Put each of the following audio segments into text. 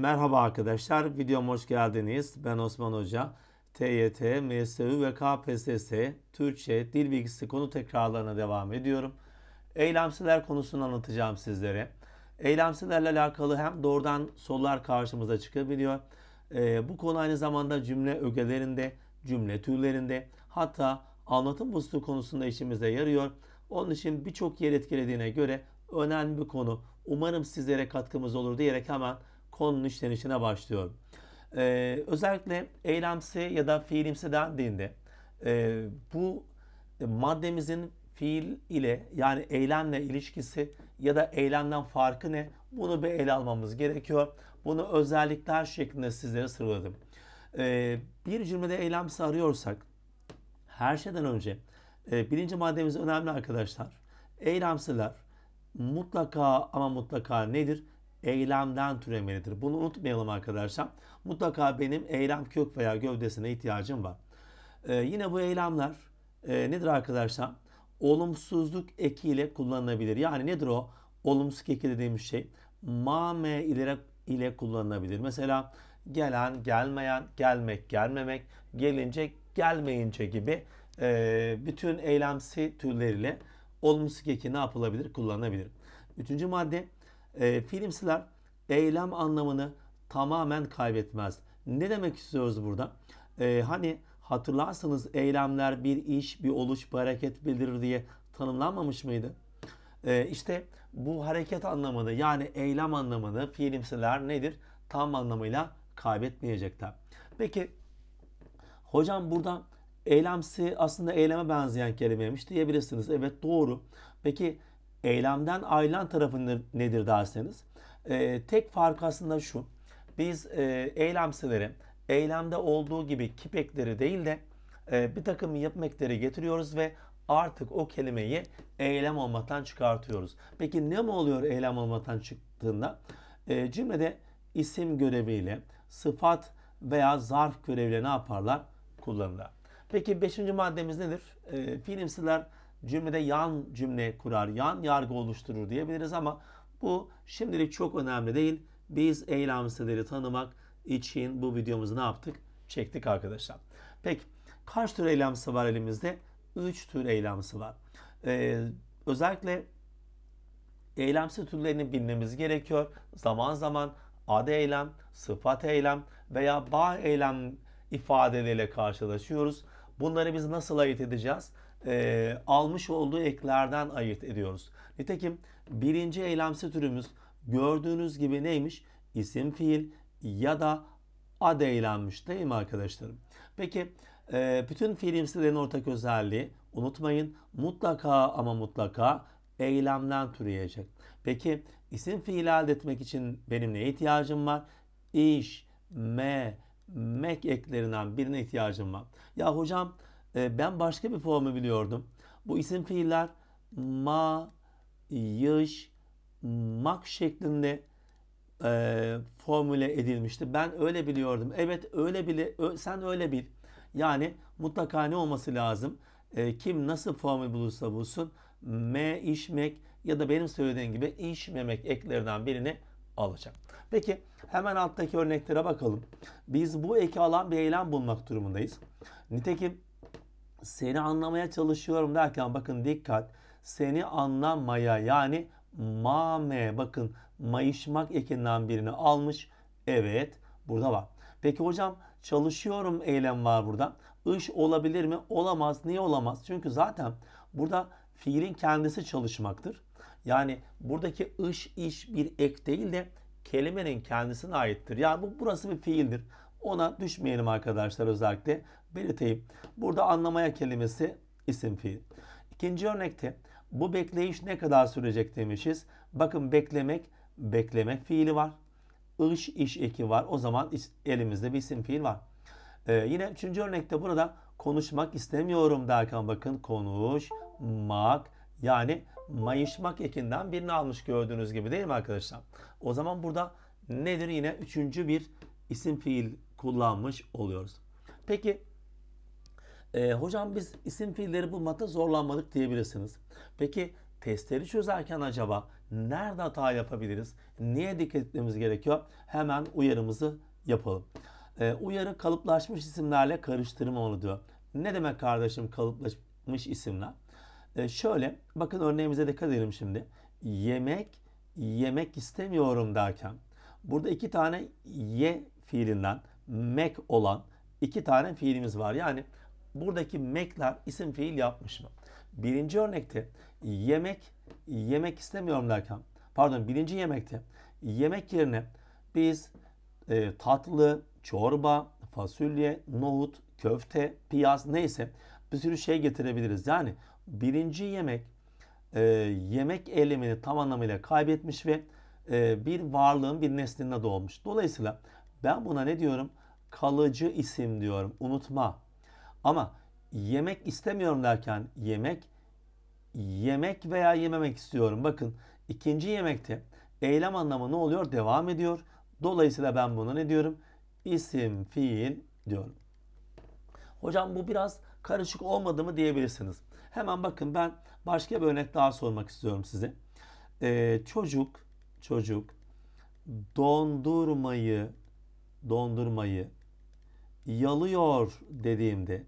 Merhaba arkadaşlar, videoma hoş geldiniz. Ben Osman Hoca. TYT, MSU ve KPSS Türkçe dil bilgisi konu tekrarlarına devam ediyorum. Eylemseler konusunu anlatacağım sizlere. Eylemselerle alakalı hem doğrudan sorular karşımıza çıkabiliyor. Ee, bu konu aynı zamanda cümle ögelerinde, cümle türlerinde hatta anlatım bozukluğu konusunda işimize yarıyor. Onun için birçok yer etkilediğine göre önemli bir konu. Umarım sizlere katkımız olur diyerek hemen konunun işlenişine başlıyor. Ee, özellikle eylemsi ya da fiilimsi dendiğinde ee, e, bu maddemizin fiil ile yani eylemle ilişkisi ya da eylemden farkı ne? Bunu bir ele almamız gerekiyor. Bunu özellikler şeklinde sizlere sıraladım. Ee, bir cümlede eylemsi arıyorsak her şeyden önce e, birinci maddemiz önemli arkadaşlar. Eylemsiler mutlaka ama mutlaka nedir? eylemden türemelidir. Bunu unutmayalım arkadaşlar. Mutlaka benim eylem kök veya gövdesine ihtiyacım var. Ee, yine bu eylemler e, nedir arkadaşlar? Olumsuzluk ekiyle kullanılabilir. Yani nedir o? Olumsuzluk eki dediğimiz şey mame ile, ile kullanılabilir. Mesela gelen, gelmeyen, gelmek, gelmemek, gelince, gelmeyince gibi e, bütün eylemsi türleriyle olumsuzluk eki ne yapılabilir? Kullanılabilir. Üçüncü madde e, ee, filmsiler eylem anlamını tamamen kaybetmez. Ne demek istiyoruz burada? E, hani hatırlarsanız eylemler bir iş, bir oluş, bir hareket bildirir diye tanımlanmamış mıydı? E, işte bu hareket anlamını yani eylem anlamını fiilimsiler nedir? Tam anlamıyla kaybetmeyecekler. Peki hocam burada eylemsi aslında eyleme benzeyen kelimeymiş diyebilirsiniz. Evet doğru. Peki Eylemden ayrılan tarafı nedir derseniz e, tek fark aslında şu. Biz e, eylemseleri eylemde olduğu gibi kipekleri değil de e, bir takım yapmekleri getiriyoruz ve artık o kelimeyi eylem olmaktan çıkartıyoruz. Peki ne mi oluyor eylem olmaktan çıktığında? E, cümlede isim göreviyle sıfat veya zarf göreviyle ne yaparlar? Kullanırlar. Peki beşinci maddemiz nedir? E, fiilimsiler cümlede yan cümle kurar, yan yargı oluşturur diyebiliriz ama bu şimdilik çok önemli değil. Biz eylem listeleri tanımak için bu videomuzu ne yaptık? Çektik arkadaşlar. Peki kaç tür eylem var elimizde? 3 tür eylem var. Ee, özellikle eylemsi türlerini bilmemiz gerekiyor. Zaman zaman ad eylem, sıfat eylem veya bağ eylem ifadeleriyle karşılaşıyoruz. Bunları biz nasıl ayırt edeceğiz? e, almış olduğu eklerden ayırt ediyoruz. Nitekim birinci eylemsi türümüz gördüğünüz gibi neymiş? İsim fiil ya da ad eylenmiş değil mi arkadaşlarım? Peki e, bütün fiilimsilerin ortak özelliği unutmayın mutlaka ama mutlaka eylemden türeyecek. Peki isim fiil elde etmek için benim neye ihtiyacım var? İş, me, mek eklerinden birine ihtiyacım var. Ya hocam ee, ben başka bir formu biliyordum. Bu isim fiiller ma, yış, mak şeklinde e, formüle edilmişti. Ben öyle biliyordum. Evet öyle bile ö, sen öyle bil. Yani mutlaka ne olması lazım? E, kim nasıl formül bulursa bulsun m işmek ya da benim söylediğim gibi işmemek eklerinden birini alacak. Peki hemen alttaki örneklere bakalım. Biz bu eki alan bir eylem bulmak durumundayız. Nitekim seni anlamaya çalışıyorum derken bakın dikkat seni anlamaya yani mame bakın mayışmak ekinden birini almış. Evet burada var. Peki hocam çalışıyorum eylem var burada. İş olabilir mi? Olamaz. Niye olamaz? Çünkü zaten burada fiilin kendisi çalışmaktır. Yani buradaki iş iş bir ek değil de kelimenin kendisine aittir. Yani bu burası bir fiildir. Ona düşmeyelim arkadaşlar özellikle. Belirteyim. Burada anlamaya kelimesi isim fiil. İkinci örnekte bu bekleyiş ne kadar sürecek demişiz. Bakın beklemek, beklemek fiili var. Iş, iş eki var. O zaman elimizde bir isim fiil var. Ee, yine üçüncü örnekte burada konuşmak istemiyorum derken bakın konuşmak yani mayışmak ekinden birini almış gördüğünüz gibi değil mi arkadaşlar? O zaman burada nedir yine üçüncü bir isim fiil kullanmış oluyoruz. Peki e, hocam biz isim fiilleri bulmakta zorlanmadık diyebilirsiniz. Peki testleri çözerken acaba nerede hata yapabiliriz? Niye dikkat etmemiz gerekiyor? Hemen uyarımızı yapalım. E, uyarı kalıplaşmış isimlerle karıştırmamalı diyor. Ne demek kardeşim kalıplaşmış isimler? E, şöyle bakın örneğimize dikkat edelim şimdi. Yemek yemek istemiyorum derken burada iki tane ye fiilinden mek olan iki tane fiilimiz var. Yani buradaki mekler isim fiil yapmış mı? Birinci örnekte yemek yemek istemiyorum derken pardon birinci yemekte yemek yerine biz e, tatlı, çorba, fasulye, nohut, köfte, piyaz neyse bir sürü şey getirebiliriz. Yani birinci yemek e, yemek eylemini tam anlamıyla kaybetmiş ve e, bir varlığın bir neslinde doğmuş. Dolayısıyla ben buna ne diyorum? kalıcı isim diyorum. Unutma. Ama yemek istemiyorum derken yemek yemek veya yememek istiyorum. Bakın ikinci yemekte eylem anlamı ne oluyor? Devam ediyor. Dolayısıyla ben buna ne diyorum? İsim, fiil diyorum. Hocam bu biraz karışık olmadı mı diyebilirsiniz. Hemen bakın ben başka bir örnek daha sormak istiyorum size. Ee, çocuk çocuk dondurmayı dondurmayı yalıyor dediğimde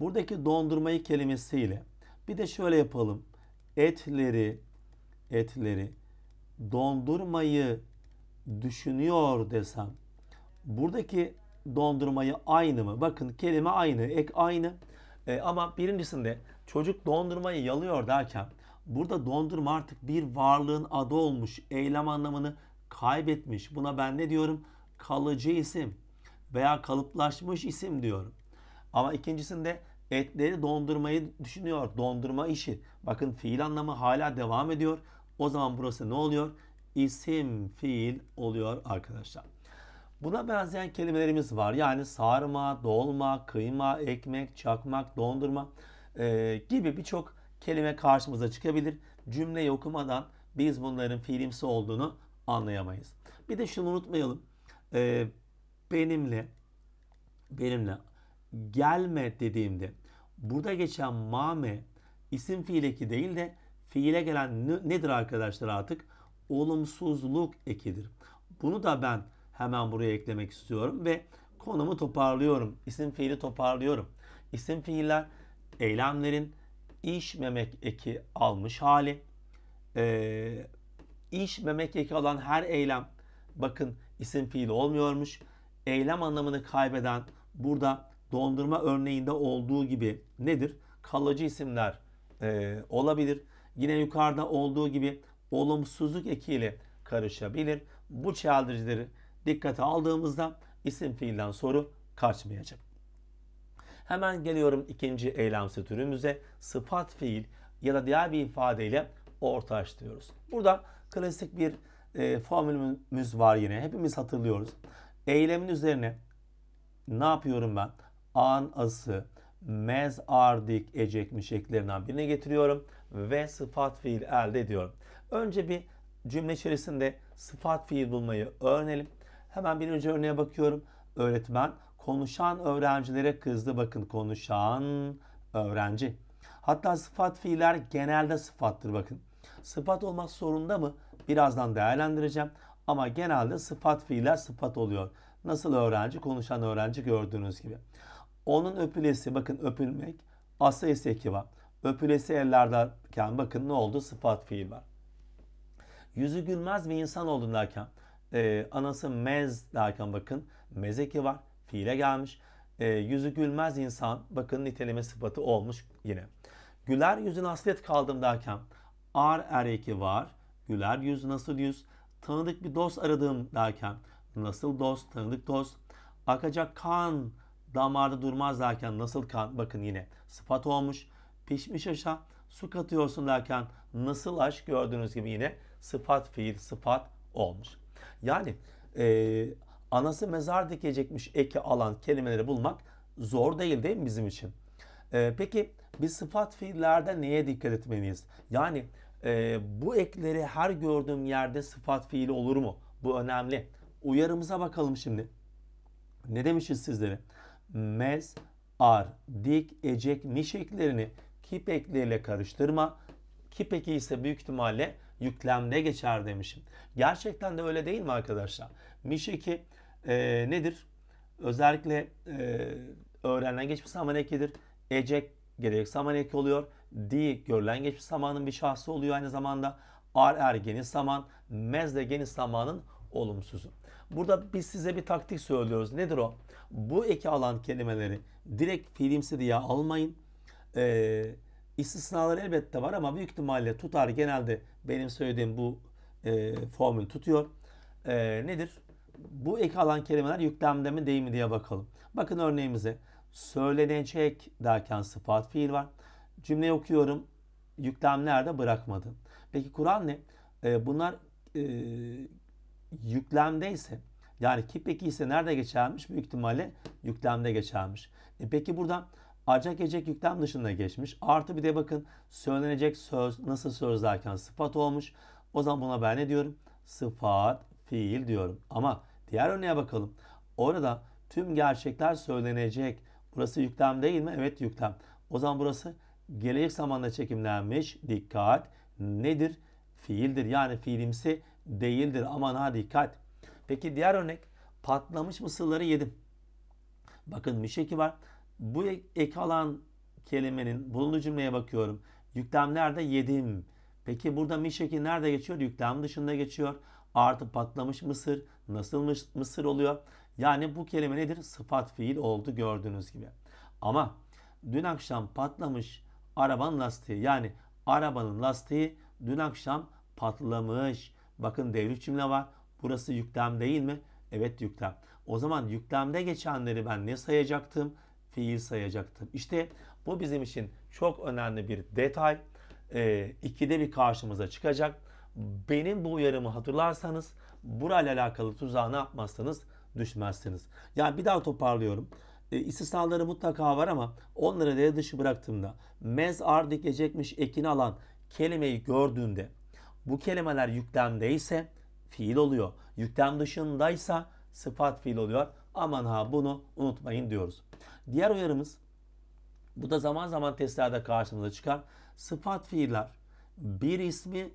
buradaki dondurmayı kelimesiyle bir de şöyle yapalım. Etleri etleri dondurmayı düşünüyor desem buradaki dondurmayı aynı mı? Bakın kelime aynı, ek aynı. E, ama birincisinde çocuk dondurmayı yalıyor derken burada dondurma artık bir varlığın adı olmuş, eylem anlamını kaybetmiş. Buna ben ne diyorum? Kalıcı isim veya kalıplaşmış isim diyorum. Ama ikincisinde etleri dondurmayı düşünüyor. Dondurma işi. Bakın fiil anlamı hala devam ediyor. O zaman burası ne oluyor? İsim fiil oluyor arkadaşlar. Buna benzeyen kelimelerimiz var. Yani sarma, dolma, kıyma, ekmek, çakmak, dondurma e, gibi birçok kelime karşımıza çıkabilir. Cümleyi okumadan biz bunların fiilimsi olduğunu anlayamayız. Bir de şunu unutmayalım. E, benimle benimle gelme dediğimde burada geçen mame isim fiil eki değil de fiile gelen nedir arkadaşlar artık? Olumsuzluk ekidir. Bunu da ben hemen buraya eklemek istiyorum ve konumu toparlıyorum. İsim fiili toparlıyorum. İsim fiiller eylemlerin işmemek eki almış hali. Ee, iş eki alan her eylem bakın isim fiili olmuyormuş eylem anlamını kaybeden burada dondurma örneğinde olduğu gibi nedir? Kalıcı isimler e, olabilir. Yine yukarıda olduğu gibi olumsuzluk ekiyle karışabilir. Bu çeldiricileri dikkate aldığımızda isim fiilden soru kaçmayacak. Hemen geliyorum ikinci eylemsi türümüze. Sıfat fiil ya da diğer bir ifadeyle ortaç diyoruz. Burada klasik bir e, formülümüz var yine. Hepimiz hatırlıyoruz. Eylemin üzerine ne yapıyorum ben? An azısı mez ardik ecekmi şeklerinden birine getiriyorum ve sıfat fiil elde ediyorum. Önce bir cümle içerisinde sıfat fiil bulmayı öğrenelim. Hemen bir önce örneğe bakıyorum. Öğretmen konuşan öğrencilere kızdı. Bakın konuşan öğrenci. Hatta sıfat fiiller genelde sıfattır bakın. Sıfat olmak zorunda mı? Birazdan değerlendireceğim. Ama genelde sıfat fiiller sıfat oluyor. Nasıl öğrenci? Konuşan öğrenci gördüğünüz gibi. Onun öpülesi bakın öpülmek aslı eseki var. Öpülesi ellerderken bakın ne oldu? Sıfat fiil var. Yüzü gülmez bir insan oldun e, anası mez derken bakın mezeki var. Fiile gelmiş. E, yüzü gülmez insan bakın niteleme sıfatı olmuş yine. Güler yüzün hasret kaldım derken ar ereki var. Güler yüz nasıl yüz? tanıdık bir dost aradım derken nasıl dost, tanıdık dost. Akacak kan damarda durmaz derken nasıl kan bakın yine sıfat olmuş. Pişmiş aşa su katıyorsun derken nasıl aşk gördüğünüz gibi yine sıfat fiil sıfat olmuş. Yani e, anası mezar dikecekmiş eki alan kelimeleri bulmak zor değil değil mi bizim için? E, peki biz sıfat fiillerde neye dikkat etmeliyiz? Yani e, bu ekleri her gördüğüm yerde sıfat fiili olur mu? Bu önemli. Uyarımıza bakalım şimdi. Ne demişiz sizlere? Mez, ar, dik, ecek, miş eklerini kip ekleriyle karıştırma. Kip eki ise büyük ihtimalle yüklemde geçer demişim. Gerçekten de öyle değil mi arkadaşlar? Miş eki e, nedir? Özellikle e, öğrenen geçmiş zaman ekidir. Ecek gelecek zaman eki oluyor. D görülen geçmiş zamanın bir şahsı oluyor aynı zamanda. R er geniş zaman, mez de geniş zamanın olumsuzu. Burada biz size bir taktik söylüyoruz. Nedir o? Bu eki alan kelimeleri direkt fiilimsi diye almayın. Ee, istisnalar elbette var ama büyük ihtimalle tutar. Genelde benim söylediğim bu e, formül tutuyor. E, nedir? Bu eki alan kelimeler yüklemde mi değil mi diye bakalım. Bakın örneğimize söylenecek derken sıfat fiil var cümleyi okuyorum. Yüklemlerde bırakmadın. Peki Kur'an ne? E, bunlar e, yüklemdeyse yani ki peki ise nerede geçermiş? Büyük ihtimalle yüklemde geçermiş. E peki buradan acak ecek yüklem dışında geçmiş. Artı bir de bakın söylenecek söz nasıl söz derken sıfat olmuş. O zaman buna ben ne diyorum? Sıfat, fiil diyorum. Ama diğer örneğe bakalım. Orada tüm gerçekler söylenecek. Burası yüklem değil mi? Evet yüklem. O zaman burası gelecek zamanda çekimlenmiş dikkat nedir? Fiildir yani fiilimsi değildir aman ha dikkat. Peki diğer örnek patlamış mısırları yedim. Bakın müşeki var. Bu ek alan kelimenin bulunduğu cümleye bakıyorum. Yüklemlerde yedim. Peki burada mişeki nerede geçiyor? Yüklem dışında geçiyor. Artı patlamış mısır. Nasıl mısır oluyor? Yani bu kelime nedir? Sıfat fiil oldu gördüğünüz gibi. Ama dün akşam patlamış arabanın lastiği yani arabanın lastiği dün akşam patlamış. Bakın devrik cümle var. Burası yüklem değil mi? Evet yüklem. O zaman yüklemde geçenleri ben ne sayacaktım? Fiil sayacaktım. İşte bu bizim için çok önemli bir detay. E, ikide bir karşımıza çıkacak. Benim bu uyarımı hatırlarsanız burayla alakalı tuzağa ne düşmezsiniz. Yani bir daha toparlıyorum e, istisnaları mutlaka var ama onları devre dışı bıraktığımda mezar dikecekmiş ekini alan kelimeyi gördüğünde bu kelimeler yüklemdeyse fiil oluyor. Yüklem dışındaysa sıfat fiil oluyor. Aman ha bunu unutmayın diyoruz. Diğer uyarımız bu da zaman zaman testlerde karşımıza çıkan sıfat fiiller. Bir ismi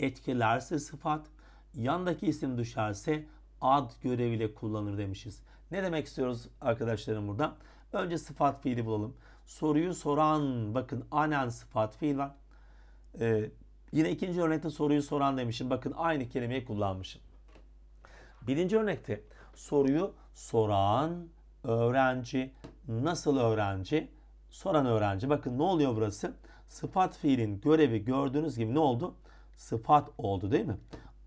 etkilerse sıfat, yandaki isim düşerse ad göreviyle kullanır demişiz. Ne demek istiyoruz arkadaşlarım burada? Önce sıfat fiili bulalım. Soruyu soran bakın anen sıfat fiil var. Ee, yine ikinci örnekte soruyu soran demişim. Bakın aynı kelimeyi kullanmışım. Birinci örnekte soruyu soran öğrenci nasıl öğrenci? Soran öğrenci. Bakın ne oluyor burası? Sıfat fiilin görevi gördüğünüz gibi ne oldu? Sıfat oldu değil mi?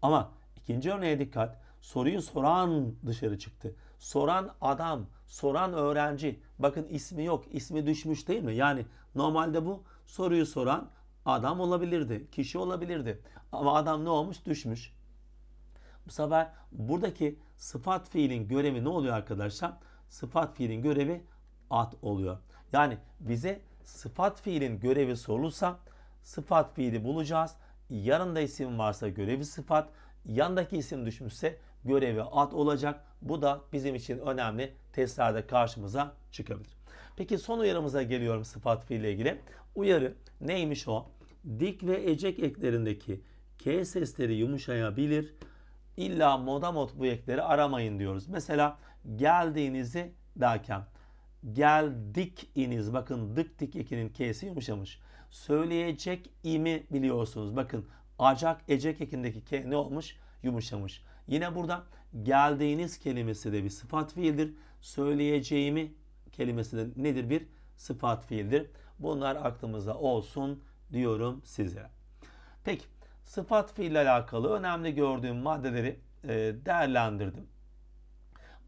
Ama ikinci örneğe dikkat. Soruyu soran dışarı çıktı. Soran adam, soran öğrenci. Bakın ismi yok, ismi düşmüş değil mi? Yani normalde bu soruyu soran adam olabilirdi, kişi olabilirdi. Ama adam ne olmuş? Düşmüş. Bu sefer buradaki sıfat fiilin görevi ne oluyor arkadaşlar? Sıfat fiilin görevi at oluyor. Yani bize sıfat fiilin görevi sorulsa, sıfat fiili bulacağız. Yanında isim varsa görevi sıfat, yandaki isim düşmüşse görevi at olacak. Bu da bizim için önemli testlerde karşımıza çıkabilir. Peki son uyarımıza geliyorum sıfat fiil ilgili. Uyarı neymiş o? Dik ve ecek eklerindeki K sesleri yumuşayabilir. İlla moda mod bu ekleri aramayın diyoruz. Mesela geldiğinizi derken geldik iniz. Bakın dık dik ekinin K'si yumuşamış. Söyleyecek imi biliyorsunuz. Bakın acak ecek ekindeki K ne olmuş? Yumuşamış. Yine burada geldiğiniz kelimesi de bir sıfat fiildir. Söyleyeceğimi kelimesi de nedir? Bir sıfat fiildir. Bunlar aklımızda olsun diyorum size. Peki sıfat fiille alakalı önemli gördüğüm maddeleri e, değerlendirdim.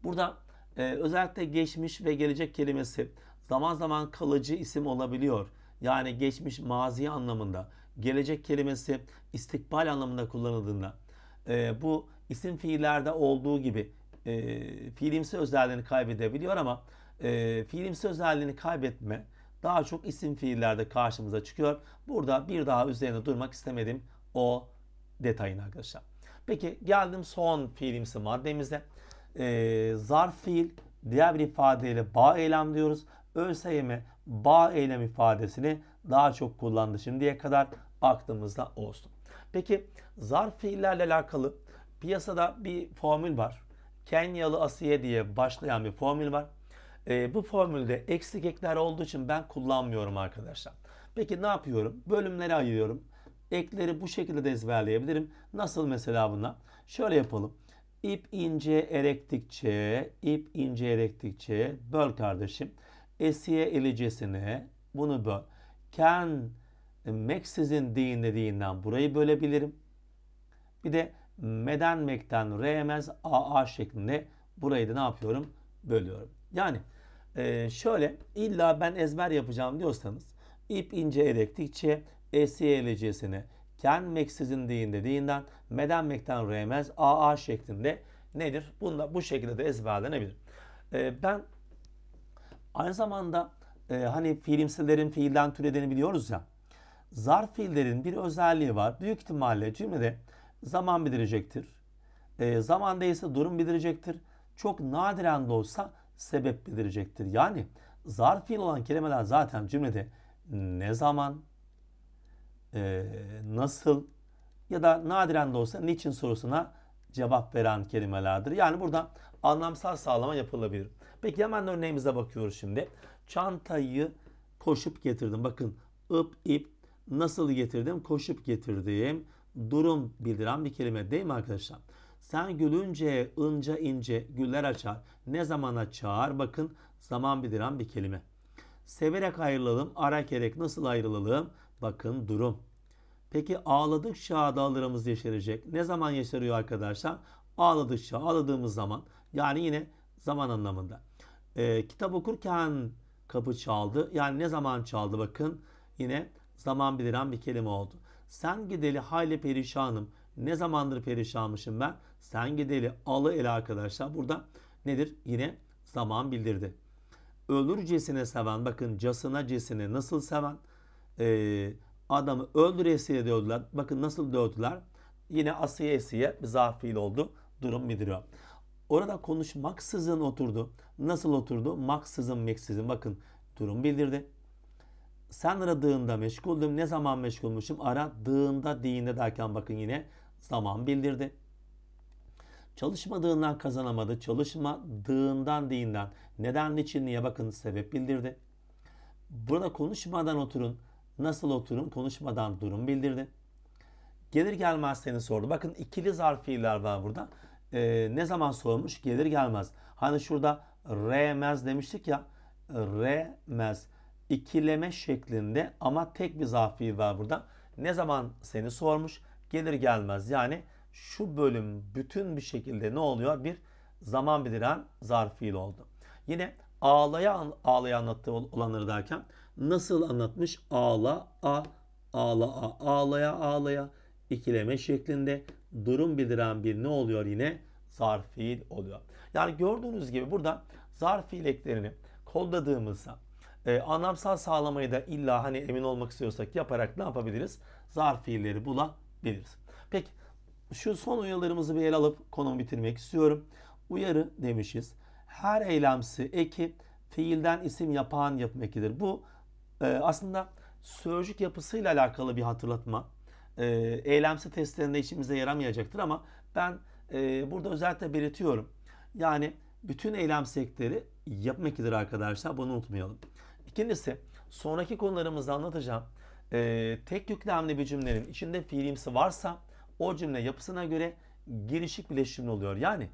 Burada e, özellikle geçmiş ve gelecek kelimesi zaman zaman kalıcı isim olabiliyor. Yani geçmiş mazi anlamında, gelecek kelimesi istikbal anlamında kullanıldığında e, bu isim fiillerde olduğu gibi e, fiilimsi özelliğini kaybedebiliyor ama e, fiilimsi özelliğini kaybetme daha çok isim fiillerde karşımıza çıkıyor. Burada bir daha üzerine durmak istemedim o detayın arkadaşlar. Peki geldim son fiilimsi maddemize. E, zarf fiil diğer bir ifadeyle bağ eylem diyoruz. ÖSYM bağ eylem ifadesini daha çok kullandı şimdiye kadar aklımızda olsun. Peki zarf fiillerle alakalı piyasada bir formül var. Kenyalı Asiye diye başlayan bir formül var. E, bu formülde eksik ekler olduğu için ben kullanmıyorum arkadaşlar. Peki ne yapıyorum? Bölümlere ayırıyorum. Ekleri bu şekilde de ezberleyebilirim. Nasıl mesela buna? Şöyle yapalım. İp ince erektikçe, ip ince erektikçe böl kardeşim. Esiye elicesine bunu böl. Ken e, meksizin din dediğinden burayı bölebilirim. Bir de meden mekten remez aa şeklinde burayı da ne yapıyorum? Bölüyorum. Yani e, şöyle illa ben ezber yapacağım diyorsanız ip ince erektikçe esiyelcesini ken meksizin deyin dediğinden meden mekten remez aa şeklinde nedir? Bunda bu şekilde de ezberlenebilir. E, ben aynı zamanda e, hani fiilimsilerin fiilden türediğini biliyoruz ya. Zarf fiillerin bir özelliği var. Büyük ihtimalle cümlede zaman bildirecektir. E, ee, zaman değilse durum bildirecektir. Çok nadiren de olsa sebep bildirecektir. Yani zarf fiil olan kelimeler zaten cümlede ne zaman, e, nasıl ya da nadiren de olsa niçin sorusuna cevap veren kelimelerdir. Yani burada anlamsal sağlama yapılabilir. Peki hemen örneğimize bakıyoruz şimdi. Çantayı koşup getirdim. Bakın ıp, ip, Nasıl getirdim? Koşup getirdiğim durum bildiren bir kelime değil mi arkadaşlar? Sen gülünce ince ince güller açar. Ne zamana açar? Bakın zaman bildiren bir kelime. Severek ayrılalım, ara gerek nasıl ayrılalım? Bakın durum. Peki ağladıkça dağlarımız yeşerecek. Ne zaman yeşeriyor arkadaşlar? Ağladıkça, ağladığımız zaman. Yani yine zaman anlamında. Ee, kitap okurken kapı çaldı. Yani ne zaman çaldı bakın. Yine zaman bildiren bir kelime oldu. Sen gideli hayli perişanım. Ne zamandır perişanmışım ben? Sen gideli alı ele arkadaşlar. Burada nedir? Yine zaman bildirdi. Ölürcesine seven, bakın casına cesine nasıl seven, e, adamı öldüresiye dövdüler. Bakın nasıl dövdüler. Yine asiye esiye bir zarf oldu. Durum bildiriyor. Orada konuşmaksızın oturdu. Nasıl oturdu? Maksızın meksizin. Bakın durum bildirdi. Sen aradığında meşguldüm. Ne zaman meşgulmuşum? Aradığında diğinde derken bakın yine zaman bildirdi. Çalışmadığından kazanamadı. Çalışmadığından diğinden. Neden, niçin, niye bakın sebep bildirdi. Burada konuşmadan oturun. Nasıl oturun? Konuşmadan durum bildirdi. Gelir gelmez seni sordu. Bakın ikili zarf fiiller var burada. Ee, ne zaman sormuş? Gelir gelmez. Hani şurada remez demiştik ya. Remez ikileme şeklinde ama tek bir zafi var burada. Ne zaman seni sormuş gelir gelmez yani şu bölüm bütün bir şekilde ne oluyor? Bir zaman bildiren zarfiil oldu. Yine ağlaya ağlaya anlattığı olanları derken nasıl anlatmış? Ağla a ağla a ağlaya ağlaya ikileme şeklinde durum bildiren bir ne oluyor yine? Zarfiil oluyor. Yani gördüğünüz gibi burada zarfiil eklerini kolladığımızda e, anlamsal sağlamayı da illa hani emin olmak istiyorsak yaparak ne yapabiliriz? Zarf fiilleri bulabiliriz. Peki şu son uyarılarımızı bir ele alıp konumu bitirmek istiyorum. Uyarı demişiz. Her eylemsi eki fiilden isim yapan yapım ekidir. Bu e, aslında sözcük yapısıyla alakalı bir hatırlatma. E, eylemsi testlerinde işimize yaramayacaktır ama ben e, burada özellikle belirtiyorum. Yani bütün eylemsi ekleri yapım ekidir arkadaşlar. Bunu unutmayalım. İkincisi sonraki konularımızda anlatacağım e, tek yüklemli bir cümlenin içinde fiilimsi varsa o cümle yapısına göre girişik bileşimli oluyor. Yani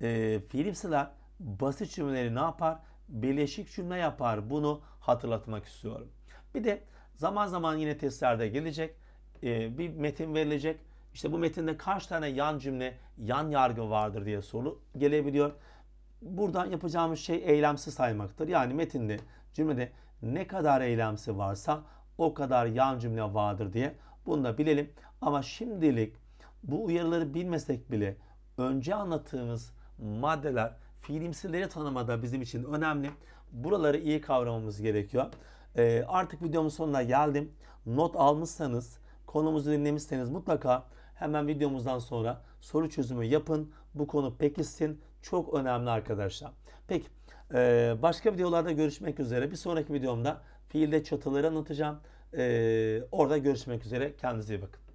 e, fiilimsiler basit cümleleri ne yapar? Birleşik cümle yapar. Bunu hatırlatmak istiyorum. Bir de zaman zaman yine testlerde gelecek. E, bir metin verilecek. İşte bu metinde kaç tane yan cümle, yan yargı vardır diye soru gelebiliyor. Buradan yapacağımız şey eylemsiz saymaktır. Yani metinde Cümlede ne kadar eylemsi varsa o kadar yan cümle vardır diye bunu da bilelim. Ama şimdilik bu uyarıları bilmesek bile önce anlattığımız maddeler fiilimsileri tanımada bizim için önemli. Buraları iyi kavramamız gerekiyor. Ee, artık videomun sonuna geldim. Not almışsanız, konumuzu dinlemişseniz mutlaka hemen videomuzdan sonra soru çözümü yapın. Bu konu pekisin, Çok önemli arkadaşlar. Peki ee, başka videolarda görüşmek üzere. Bir sonraki videomda fiilde çatıları anlatacağım. Ee, orada görüşmek üzere. Kendinize iyi bakın.